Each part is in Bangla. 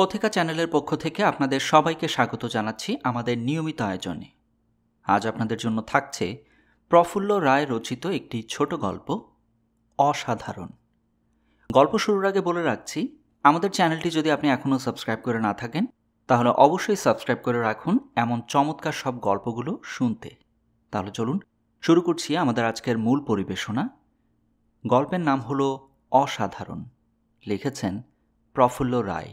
কথিকা চ্যানেলের পক্ষ থেকে আপনাদের সবাইকে স্বাগত জানাচ্ছি আমাদের নিয়মিত আয়োজনে আজ আপনাদের জন্য থাকছে প্রফুল্ল রায় রচিত একটি ছোট গল্প অসাধারণ গল্প শুরুর আগে বলে রাখছি আমাদের চ্যানেলটি যদি আপনি এখনও সাবস্ক্রাইব করে না থাকেন তাহলে অবশ্যই সাবস্ক্রাইব করে রাখুন এমন চমৎকার সব গল্পগুলো শুনতে তাহলে চলুন শুরু করছি আমাদের আজকের মূল পরিবেশনা গল্পের নাম হলো অসাধারণ লিখেছেন প্রফুল্ল রায়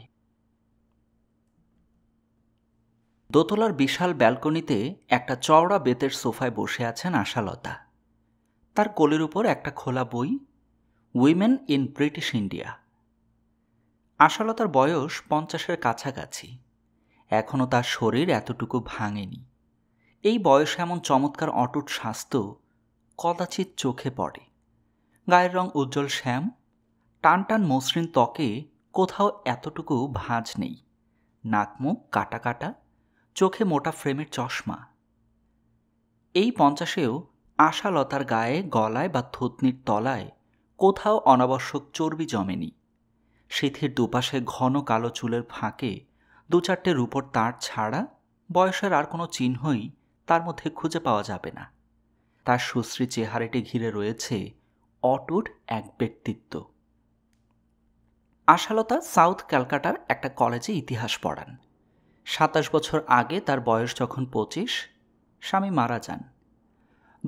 দোতলার বিশাল ব্যালকনিতে একটা চওড়া বেতের সোফায় বসে আছেন আশালতা তার কোলের উপর একটা খোলা বই উইমেন ইন ব্রিটিশ ইন্ডিয়া আশালতার বয়স পঞ্চাশের কাছাকাছি এখনও তার শরীর এতটুকু ভাঙেনি এই বয়সে এমন চমৎকার অটুট স্বাস্থ্য কদাচিৎ চোখে পড়ে গায়ের রং উজ্জ্বল শ্যাম টান টান মসৃণ ত্বকে কোথাও এতটুকু ভাঁজ নেই নাক মুখ কাটা কাটা চোখে মোটা ফ্রেমের চশমা এই পঞ্চাশেও আশালতার গায়ে গলায় বা থুতনির তলায় কোথাও অনাবশ্যক চর্বি জমেনি সিথির দুপাশে ঘন কালো চুলের ফাঁকে দু চারটে রূপর তাঁর ছাড়া বয়সের আর কোনো চিহ্নই তার মধ্যে খুঁজে পাওয়া যাবে না তার সুশ্রী চেহারাটি ঘিরে রয়েছে অটুট এক ব্যক্তিত্ব আশালতা সাউথ ক্যালকাটার একটা কলেজে ইতিহাস পড়ান সাতাশ বছর আগে তার বয়স যখন পঁচিশ স্বামী মারা যান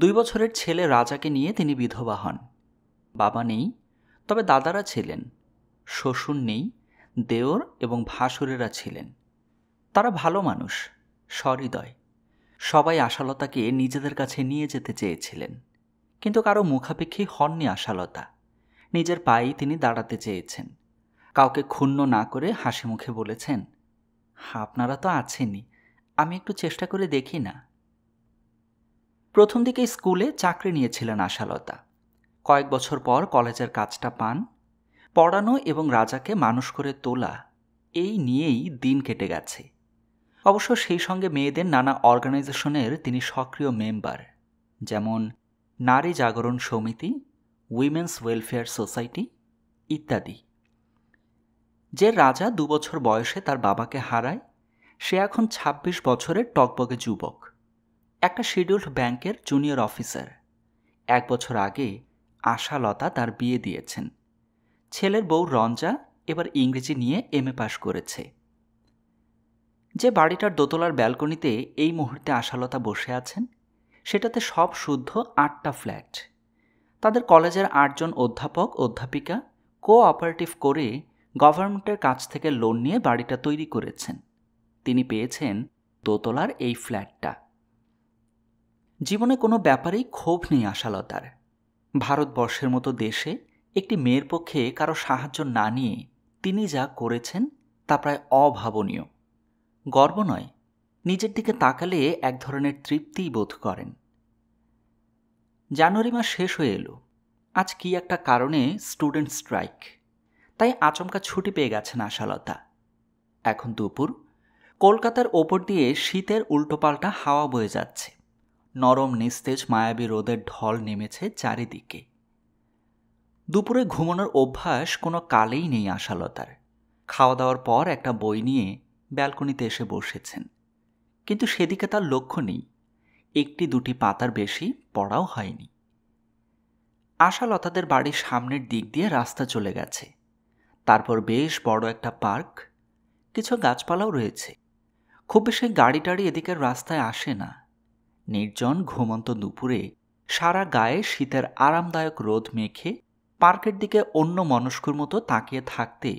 দুই বছরের ছেলে রাজাকে নিয়ে তিনি বিধবা হন বাবা নেই তবে দাদারা ছিলেন শ্বশুর নেই দেওর এবং ভাসুরেরা ছিলেন তারা ভালো মানুষ সহৃদয় সবাই আশালতাকে নিজেদের কাছে নিয়ে যেতে চেয়েছিলেন কিন্তু কারো মুখাপেক্ষী হননি আশালতা নিজের পায়েই তিনি দাঁড়াতে চেয়েছেন কাউকে ক্ষুণ্ণ না করে হাসি মুখে বলেছেন আপনারা তো আছেনই আমি একটু চেষ্টা করে দেখি না প্রথম দিকে স্কুলে চাকরি নিয়েছিলেন আশালতা কয়েক বছর পর কলেজের কাজটা পান পড়ানো এবং রাজাকে মানুষ করে তোলা এই নিয়েই দিন কেটে গেছে অবশ্য সেই সঙ্গে মেয়েদের নানা অর্গানাইজেশনের তিনি সক্রিয় মেম্বার যেমন নারী জাগরণ সমিতি উইমেন্স ওয়েলফেয়ার সোসাইটি ইত্যাদি যে রাজা দু বছর বয়সে তার বাবাকে হারায় সে এখন ২৬ বছরের টকবগে যুবক একটা শিডিউল্ড ব্যাংকের জুনিয়র অফিসার এক বছর আগে আশালতা তার বিয়ে দিয়েছেন ছেলের বউ রঞ্জা এবার ইংরেজি নিয়ে এম এ পাশ করেছে যে বাড়িটার দোতলার ব্যালকনিতে এই মুহূর্তে আশালতা বসে আছেন সেটাতে সব শুদ্ধ আটটা ফ্ল্যাট তাদের কলেজের আটজন অধ্যাপক অধ্যাপিকা কোঅপারেটিভ করে গভর্নমেন্টের কাছ থেকে লোন নিয়ে বাড়িটা তৈরি করেছেন তিনি পেয়েছেন দোতলার এই ফ্ল্যাটটা জীবনে কোনো ব্যাপারেই ক্ষোভ নেই আশালতার ভারতবর্ষের মতো দেশে একটি মেয়ের পক্ষে কারো সাহায্য না নিয়ে তিনি যা করেছেন তা প্রায় অভাবনীয় গর্ব নয় নিজের দিকে তাকালে এক ধরনের তৃপ্তি বোধ করেন জানুয়ারি মাস শেষ হয়ে এলো আজ কি একটা কারণে স্টুডেন্ট স্ট্রাইক তাই আচমকা ছুটি পেয়ে গেছেন আশালতা এখন দুপুর কলকাতার ওপর দিয়ে শীতের উল্টোপাল্টা হাওয়া বয়ে যাচ্ছে নরম নিস্তেজ মায়াবী রোদের ঢল নেমেছে চারিদিকে দুপুরে ঘুমানোর অভ্যাস কোনো কালেই নেই আশালতার খাওয়া দাওয়ার পর একটা বই নিয়ে ব্যালকনিতে এসে বসেছেন কিন্তু সেদিকে তার লক্ষ্য নেই একটি দুটি পাতার বেশি পড়াও হয়নি আশালতাদের বাড়ির সামনের দিক দিয়ে রাস্তা চলে গেছে তারপর বেশ বড় একটা পার্ক কিছু গাছপালাও রয়েছে খুব বেশি গাড়ি টাড়ি এদিকের রাস্তায় আসে না নির্জন ঘুমন্ত দুপুরে সারা গায়ে শীতের আরামদায়ক রোদ মেখে পার্কের দিকে অন্য মনস্কর মতো তাকিয়ে থাকতে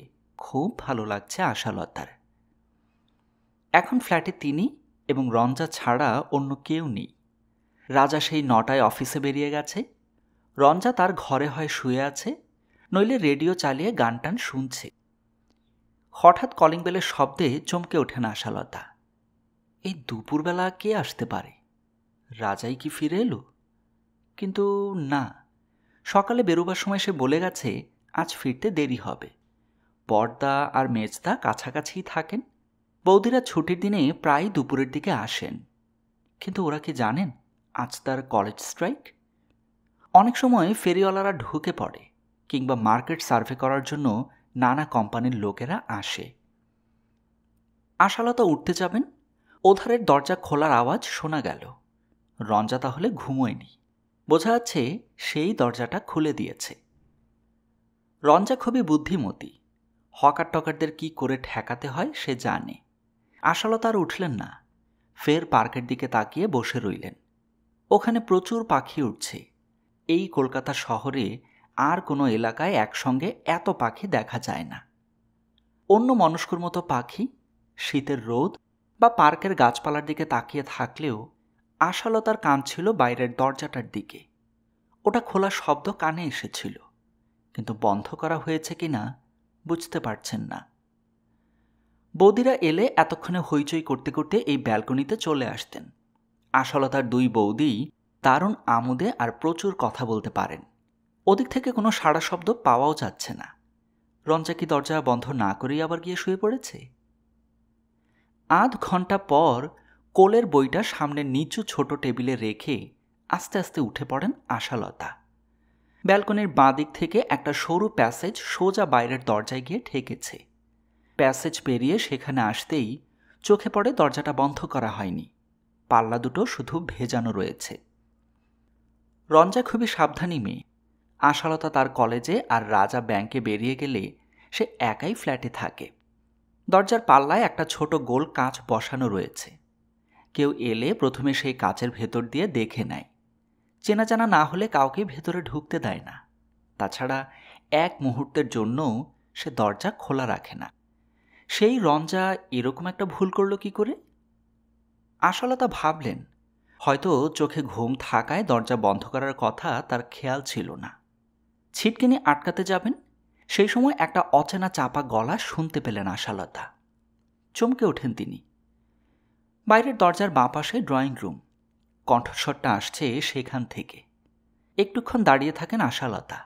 খুব ভালো লাগছে আশালতার এখন ফ্ল্যাটে তিনি এবং রঞ্জা ছাড়া অন্য কেউ নেই রাজা সেই নটায় অফিসে বেরিয়ে গেছে রঞ্জা তার ঘরে হয় শুয়ে আছে নইলে রেডিও চালিয়ে গান টান শুনছে হঠাৎ কলিং বেলের শব্দে চমকে ওঠে না আশালতা এই দুপুরবেলা কে আসতে পারে রাজাই কি ফিরে এলো কিন্তু না সকালে বেরোবার সময় সে বলে গেছে আজ ফিরতে দেরি হবে পর্দা আর মেজদা কাছাকাছিই থাকেন বৌদিরা ছুটির দিনে প্রায় দুপুরের দিকে আসেন কিন্তু ওরা কি জানেন আজ তার কলেজ স্ট্রাইক অনেক সময় ফেরিওয়ালারা ঢুকে পড়ে কিংবা মার্কেট সার্ভে করার জন্য নানা কোম্পানির লোকেরা আসে আশালতা উঠতে যাবেন ওধারের দরজা খোলার আওয়াজ শোনা গেল রঞ্জা তাহলে ঘুমোয়নি বোঝা যাচ্ছে সেই দরজাটা খুলে দিয়েছে রঞ্জা খুবই বুদ্ধিমতী হকার টকারদের কি করে ঠেকাতে হয় সে জানে আশালতা আর উঠলেন না ফের পার্কের দিকে তাকিয়ে বসে রইলেন ওখানে প্রচুর পাখি উঠছে এই কলকাতা শহরে আর কোনো এলাকায় একসঙ্গে এত পাখি দেখা যায় না অন্য মনস্কর মতো পাখি শীতের রোদ বা পার্কের গাছপালার দিকে তাকিয়ে থাকলেও আশালতার কান ছিল বাইরের দরজাটার দিকে ওটা খোলা শব্দ কানে এসেছিল কিন্তু বন্ধ করা হয়েছে কি না বুঝতে পারছেন না বৌদিরা এলে এতক্ষণে হইচই করতে করতে এই ব্যালকনিতে চলে আসতেন আশালতার দুই বৌদি দারুণ আমোদে আর প্রচুর কথা বলতে পারেন ওদিক থেকে কোনো সাড়া শব্দ পাওয়াও যাচ্ছে না রঞ্জা কি দরজা বন্ধ না করেই আবার গিয়ে শুয়ে পড়েছে আধ ঘন্টা পর কোলের বইটা সামনে নিচু ছোট টেবিলে রেখে আস্তে আস্তে উঠে পড়েন আশালতা ব্যালকনির বাঁ দিক থেকে একটা সরু প্যাসেজ সোজা বাইরের দরজায় গিয়ে ঠেকেছে প্যাসেজ পেরিয়ে সেখানে আসতেই চোখে পড়ে দরজাটা বন্ধ করা হয়নি পাল্লা দুটো শুধু ভেজানো রয়েছে রঞ্জা খুবই সাবধানী মেয়ে আশালতা তার কলেজে আর রাজা ব্যাংকে বেরিয়ে গেলে সে একাই ফ্ল্যাটে থাকে দরজার পাল্লায় একটা ছোট গোল কাঁচ বসানো রয়েছে কেউ এলে প্রথমে সেই কাঁচের ভেতর দিয়ে দেখে নেয় চেনা জানা না হলে কাউকে ভেতরে ঢুকতে দেয় না তাছাড়া এক মুহূর্তের জন্যও সে দরজা খোলা রাখে না সেই রঞ্জা এরকম একটা ভুল করল কি করে আশালতা ভাবলেন হয়তো চোখে ঘুম থাকায় দরজা বন্ধ করার কথা তার খেয়াল ছিল না ছিটকিনি আটকাতে যাবেন সেই সময় একটা অচেনা চাপা গলা শুনতে পেলেন আশালতা চমকে ওঠেন তিনি বাইরের দরজার বাঁ পাশে ড্রয়িং রুম কণ্ঠস্বরটা আসছে সেখান থেকে একটুক্ষণ দাঁড়িয়ে থাকেন আশালতা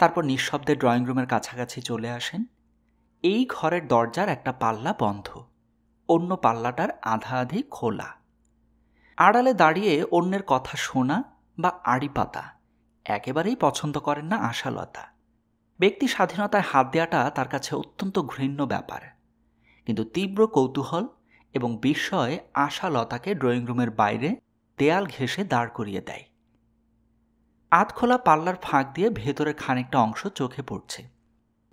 তারপর নিঃশব্দে ড্রয়িং রুমের কাছাকাছি চলে আসেন এই ঘরের দরজার একটা পাল্লা বন্ধ অন্য পাল্লাটার আধা আধি খোলা আড়ালে দাঁড়িয়ে অন্যের কথা শোনা বা আড়ি পাতা একেবারেই পছন্দ করেন না আশালতা ব্যক্তি স্বাধীনতায় হাত দেওয়াটা তার কাছে অত্যন্ত ঘৃণ্য ব্যাপার কিন্তু তীব্র কৌতূহল এবং বিস্ময়ে আশালতাকে ড্রয়িং রুমের বাইরে দেয়াল ঘেঁষে দাঁড় করিয়ে দেয় আতখোলা পাল্লার ফাঁক দিয়ে ভেতরের খানিকটা অংশ চোখে পড়ছে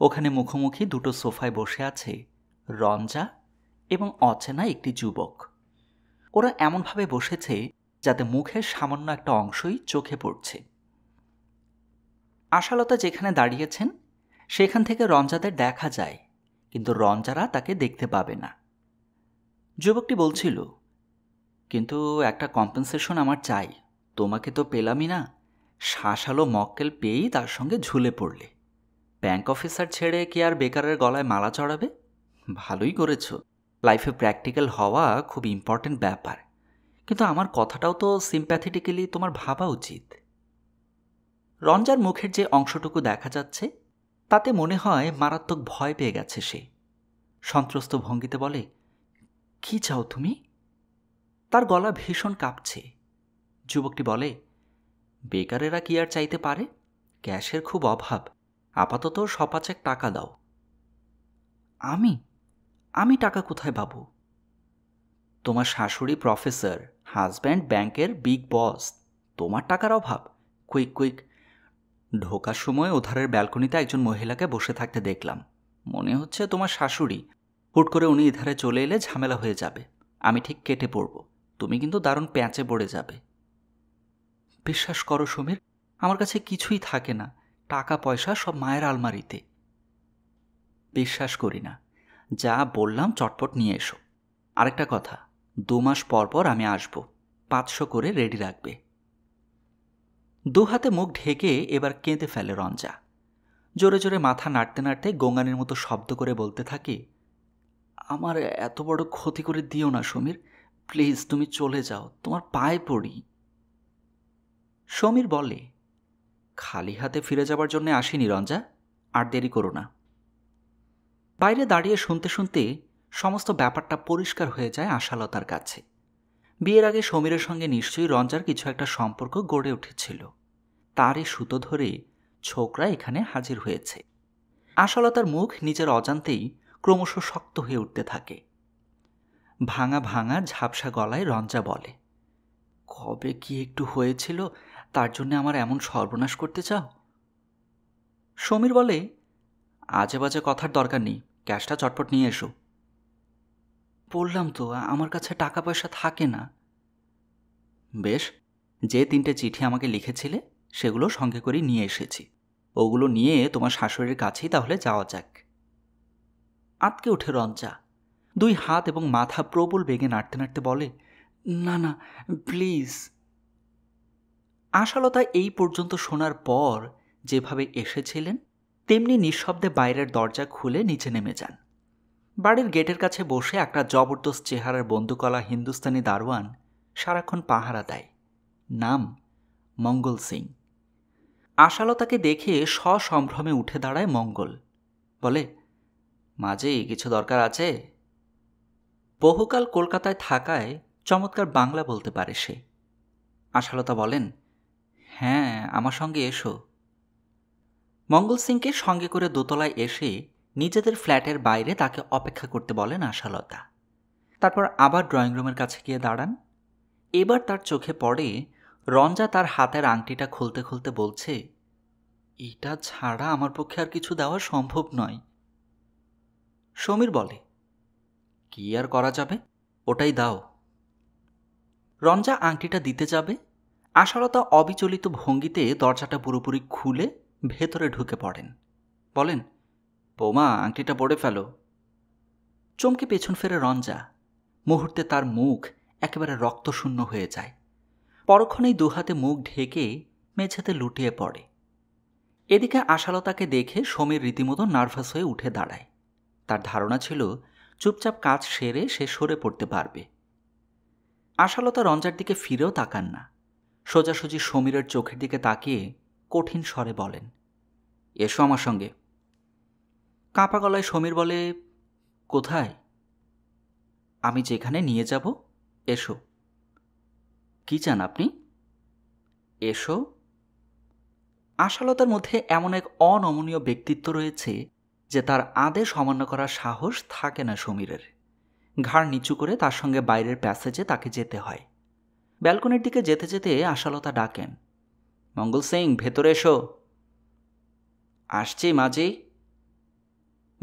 ওখানে মুখোমুখি দুটো সোফায় বসে আছে রঞ্জা এবং অচেনা একটি যুবক ওরা এমনভাবে বসেছে যাতে মুখের সামান্য একটা অংশই চোখে পড়ছে আশালতা যেখানে দাঁড়িয়েছেন সেখান থেকে রঞ্জাদের দেখা যায় কিন্তু রঞ্জারা তাকে দেখতে পাবে না যুবকটি বলছিল কিন্তু একটা কম্পেনসেশন আমার চাই তোমাকে তো পেলামই না শাসালো মক্কেল পেয়েই তার সঙ্গে ঝুলে পড়লে ব্যাংক অফিসার ছেড়ে কি আর বেকারের গলায় মালা চড়াবে ভালোই করেছ লাইফে প্র্যাকটিক্যাল হওয়া খুব ইম্পর্ট্যান্ট ব্যাপার কিন্তু আমার কথাটাও তো সিম্প্যাথেটিক্যালি তোমার ভাবা উচিত রঞ্জার মুখের যে অংশটুকু দেখা যাচ্ছে তাতে মনে হয় মারাত্মক ভয় পেয়ে গেছে সে সন্ত্রস্ত ভঙ্গিতে বলে কি চাও তুমি তার গলা ভীষণ কাঁপছে যুবকটি বলে বেকারেরা কি আর চাইতে পারে ক্যাশের খুব অভাব আপাতত সপাচেক টাকা দাও আমি আমি টাকা কোথায় পাবো তোমার শাশুড়ি প্রফেসর হাজব্যান্ড ব্যাংকের বিগ বস তোমার টাকার অভাব কুইক কুইক ঢোকার সময় ওধারের ব্যালকনিতে একজন মহিলাকে বসে থাকতে দেখলাম মনে হচ্ছে তোমার শাশুড়ি হুট করে উনি এধারে চলে এলে ঝামেলা হয়ে যাবে আমি ঠিক কেটে পড়ব তুমি কিন্তু দারুণ প্যাঁচে পড়ে যাবে বিশ্বাস করো সমীর আমার কাছে কিছুই থাকে না টাকা পয়সা সব মায়ের আলমারিতে বিশ্বাস করি না যা বললাম চটপট নিয়ে এসো আরেকটা কথা দু মাস পর পর আমি আসব পাঁচশো করে রেডি রাখবে দু হাতে মুখ ঢেকে এবার কেঁদে ফেলে রঞ্জা জোরে জোরে মাথা নাড়তে নাড়তে গঙ্গানের মতো শব্দ করে বলতে থাকি আমার এত বড় ক্ষতি করে দিও না সমীর প্লিজ তুমি চলে যাও তোমার পায়ে পড়ি সমীর বলে খালি হাতে ফিরে যাবার জন্য আসিনি রঞ্জা আর দেরি করো না বাইরে দাঁড়িয়ে শুনতে শুনতে সমস্ত ব্যাপারটা পরিষ্কার হয়ে যায় আশালতার কাছে বিয়ের আগে সমীরের সঙ্গে নিশ্চয়ই রঞ্জার কিছু একটা সম্পর্ক গড়ে উঠেছিল তারই সুতো ধরে ছোকরা এখানে হাজির হয়েছে আশালতার মুখ নিজের অজান্তেই ক্রমশ শক্ত হয়ে উঠতে থাকে ভাঙা ভাঙা ঝাপসা গলায় রঞ্জা বলে কবে কি একটু হয়েছিল তার জন্য আমার এমন সর্বনাশ করতে চাও সমীর বলে আজে বাজে কথার দরকার নেই ক্যাশটা চটপট নিয়ে এসো বললাম তো আমার কাছে টাকা পয়সা থাকে না বেশ যে তিনটে চিঠি আমাকে লিখেছিলে সেগুলো সঙ্গে করে নিয়ে এসেছি ওগুলো নিয়ে তোমার শাশুড়ির কাছেই তাহলে যাওয়া যাক আঁতকে ওঠে রঞ্জা দুই হাত এবং মাথা প্রবল বেগে নাড়তে নাড়তে বলে না না প্লিজ আশালতা এই পর্যন্ত শোনার পর যেভাবে এসেছিলেন তেমনি নিঃশব্দে বাইরের দরজা খুলে নিচে নেমে যান বাড়ির গেটের কাছে বসে একটা জবরদস্ত চেহারার বন্ধুকলা হিন্দুস্তানি দারোয়ান সারাক্ষণ পাহারা দেয় নাম মঙ্গল সিং আশালতাকে দেখে সসম্ভ্রমে উঠে দাঁড়ায় মঙ্গল বলে মাঝে কিছু দরকার আছে বহুকাল কলকাতায় থাকায় চমৎকার বাংলা বলতে পারে সে আশালতা বলেন হ্যাঁ আমার সঙ্গে এসো মঙ্গল সিংকে সঙ্গে করে দোতলায় এসে নিজেদের ফ্ল্যাটের বাইরে তাকে অপেক্ষা করতে বলেন আশালতা তারপর আবার ড্রয়িং রুমের কাছে গিয়ে দাঁড়ান এবার তার চোখে পড়ে রঞ্জা তার হাতের আংটিটা খুলতে খুলতে বলছে এটা ছাড়া আমার পক্ষে আর কিছু দেওয়া সম্ভব নয় সমীর বলে কি আর করা যাবে ওটাই দাও রঞ্জা আংটিটা দিতে যাবে আশালতা অবিচলিত ভঙ্গিতে দরজাটা পুরোপুরি খুলে ভেতরে ঢুকে পড়েন বলেন বৌমা আংটিটা পড়ে ফেলো চমকে পেছন ফেরে রঞ্জা মুহূর্তে তার মুখ একেবারে রক্তশূন্য হয়ে যায় পরক্ষণেই দুহাতে মুখ ঢেকে মেঝেতে লুটিয়ে পড়ে এদিকে আশালতাকে দেখে সমীর রীতিমতো নার্ভাস হয়ে উঠে দাঁড়ায় তার ধারণা ছিল চুপচাপ কাজ সেরে সে সরে পড়তে পারবে আশালতা রঞ্জার দিকে ফিরেও তাকান না সোজাসুজি সমীরের চোখের দিকে তাকিয়ে কঠিন স্বরে বলেন এসো আমার সঙ্গে কাঁপা গলায় সমীর বলে কোথায় আমি যেখানে নিয়ে যাব এসো কি চান আপনি এসো আশালতার মধ্যে এমন এক অনমনীয় ব্যক্তিত্ব রয়েছে যে তার আদেশ অমান্য করার সাহস থাকে না সমীরের ঘাড় নিচু করে তার সঙ্গে বাইরের প্যাসেজে তাকে যেতে হয় ব্যালকনির দিকে যেতে যেতে আশালতা ডাকেন মঙ্গল সিং ভেতরে এসো আসছি মাঝি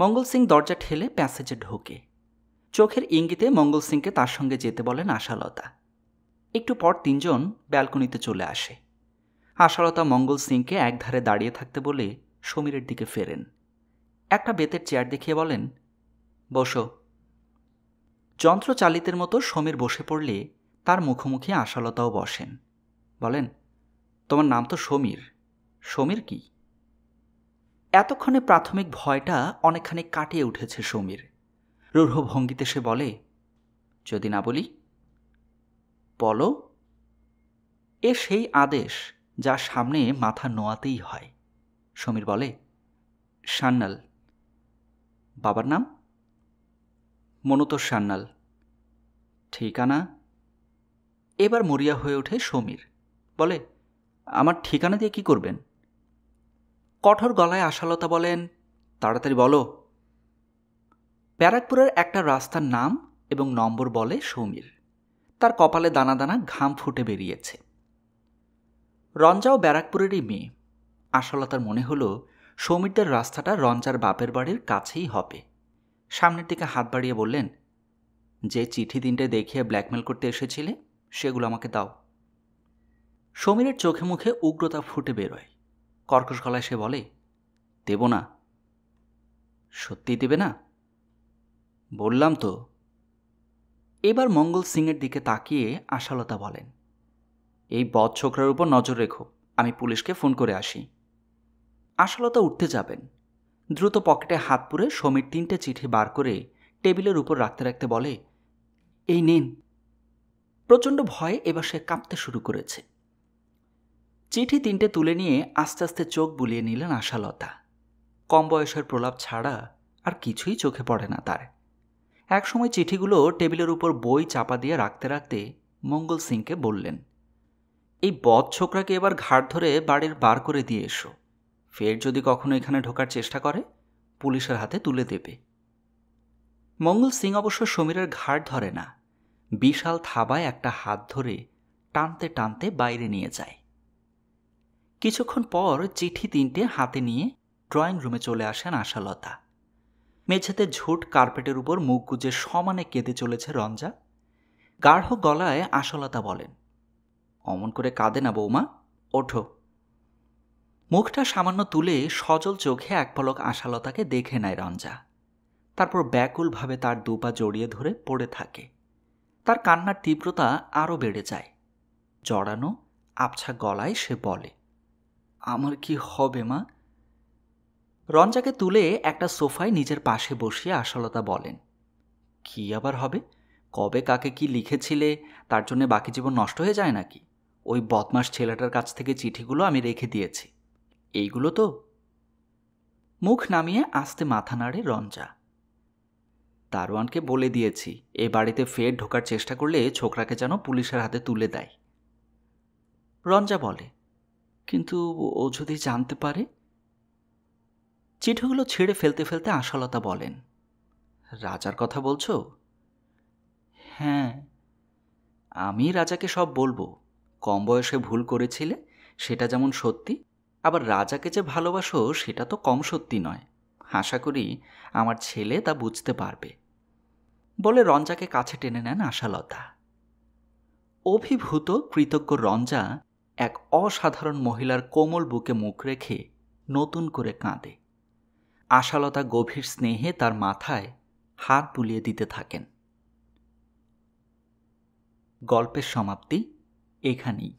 মঙ্গল সিং দরজা ঠেলে প্যাসেজে ঢোকে চোখের ইঙ্গিতে মঙ্গল সিংকে তার সঙ্গে যেতে বলেন আশালতা একটু পর তিনজন ব্যালকনিতে চলে আসে আশালতা মঙ্গল সিংকে একধারে দাঁড়িয়ে থাকতে বলে সমীরের দিকে ফেরেন একটা বেতের চেয়ার দেখিয়ে বলেন বসো যন্ত্রচালিতের মতো সমীর বসে পড়লে তার মুখোমুখি আশালতাও বসেন বলেন তোমার নাম তো সমীর সমীর কি এতক্ষণে প্রাথমিক ভয়টা অনেকখানি কাটিয়ে উঠেছে সমীর রূঢ় ভঙ্গিতে সে বলে যদি না বলি বলো এ সেই আদেশ যা সামনে মাথা নোয়াতেই হয় সমীর বলে সান্নাল বাবার নাম মনোতর সান্নাল ঠিকানা এবার মরিয়া হয়ে ওঠে সমীর বলে আমার ঠিকানা দিয়ে কি করবেন কঠোর গলায় আশালতা বলেন তাড়াতাড়ি বলো ব্যারাকপুরের একটা রাস্তার নাম এবং নম্বর বলে সমীর তার কপালে দানা দানা ঘাম ফুটে বেরিয়েছে রঞ্জাও ব্যারাকপুরেরই মেয়ে আশলতার মনে হলো সমীরদের রাস্তাটা রঞ্জার বাপের বাড়ির কাছেই হবে সামনের দিকে হাত বাড়িয়ে বললেন যে চিঠি দিনটা দেখিয়ে ব্ল্যাকমেল করতে এসেছিলে সেগুলো আমাকে দাও সমীরের চোখে মুখে উগ্রতা ফুটে বেরোয় কর্কশ গলায় সে বলে দেব না সত্যি দেবে না বললাম তো এবার মঙ্গল সিংয়ের দিকে তাকিয়ে আশালতা বলেন এই বদ ছোকরার উপর নজর রেখো আমি পুলিশকে ফোন করে আসি আশালতা উঠতে যাবেন দ্রুত পকেটে হাত পুরে সমীর তিনটে চিঠি বার করে টেবিলের উপর রাখতে রাখতে বলে এই নিন প্রচণ্ড ভয়ে এবার সে কাঁপতে শুরু করেছে চিঠি তিনটে তুলে নিয়ে আস্তে আস্তে চোখ বুলিয়ে নিলেন আশালতা কম বয়সের প্রলাপ ছাড়া আর কিছুই চোখে পড়ে না তার একসময় চিঠিগুলো টেবিলের উপর বই চাপা দিয়ে রাখতে রাখতে মঙ্গল সিংকে বললেন এই বদ ছোকরাকে এবার ঘাট ধরে বাড়ির বার করে দিয়ে এসো ফের যদি কখনো এখানে ঢোকার চেষ্টা করে পুলিশের হাতে তুলে দেবে মঙ্গল সিং অবশ্য সমীরের ঘাড় ধরে না বিশাল থাবায় একটা হাত ধরে টানতে টানতে বাইরে নিয়ে যায় কিছুক্ষণ পর চিঠি তিনটে হাতে নিয়ে ড্রয়িং রুমে চলে আসেন আশালতা মেঝেতে ঝোট কার্পেটের উপর মুখ গুজে সমানে কেঁদে চলেছে রঞ্জা গাঢ় গলায় আসলতা বলেন অমন করে কাঁদে না বৌমা ওঠো মুখটা সামান্য তুলে সজল চোখে এক পলক আশালতাকে দেখে নেয় রঞ্জা তারপর ব্যাকুলভাবে তার দুপা জড়িয়ে ধরে পড়ে থাকে তার কান্নার তীব্রতা আরও বেড়ে যায় জড়ানো আবছা গলায় সে বলে আমার কি হবে মা রঞ্জাকে তুলে একটা সোফায় নিজের পাশে বসিয়ে আশালতা বলেন কি আবার হবে কবে কাকে কি লিখেছিলে তার জন্য বাকি জীবন নষ্ট হয়ে যায় নাকি ওই বদমাস ছেলেটার কাছ থেকে চিঠিগুলো আমি রেখে দিয়েছি এইগুলো তো মুখ নামিয়ে আস্তে মাথা নাড়ে রঞ্জা দারোয়ানকে বলে দিয়েছি এ বাড়িতে ফের ঢোকার চেষ্টা করলে ছোকরাকে যেন পুলিশের হাতে তুলে দেয় রঞ্জা বলে কিন্তু ও যদি জানতে পারে চিঠিগুলো ছেড়ে ফেলতে ফেলতে আশালতা বলেন রাজার কথা বলছো হ্যাঁ আমি রাজাকে সব বলবো কম বয়সে ভুল করেছিলে সেটা যেমন সত্যি আবার রাজাকে যে ভালোবাসো সেটা তো কম সত্যি নয় আশা করি আমার ছেলে তা বুঝতে পারবে বলে রঞ্জাকে কাছে টেনে নেন আশালতা অভিভূত কৃতজ্ঞ রঞ্জা এক অসাধারণ মহিলার কোমল বুকে মুখ রেখে নতুন করে কাঁদে আশালতা গভীর স্নেহে তার মাথায় হাত বুলিয়ে দিতে থাকেন গল্পের সমাপ্তি এখানেই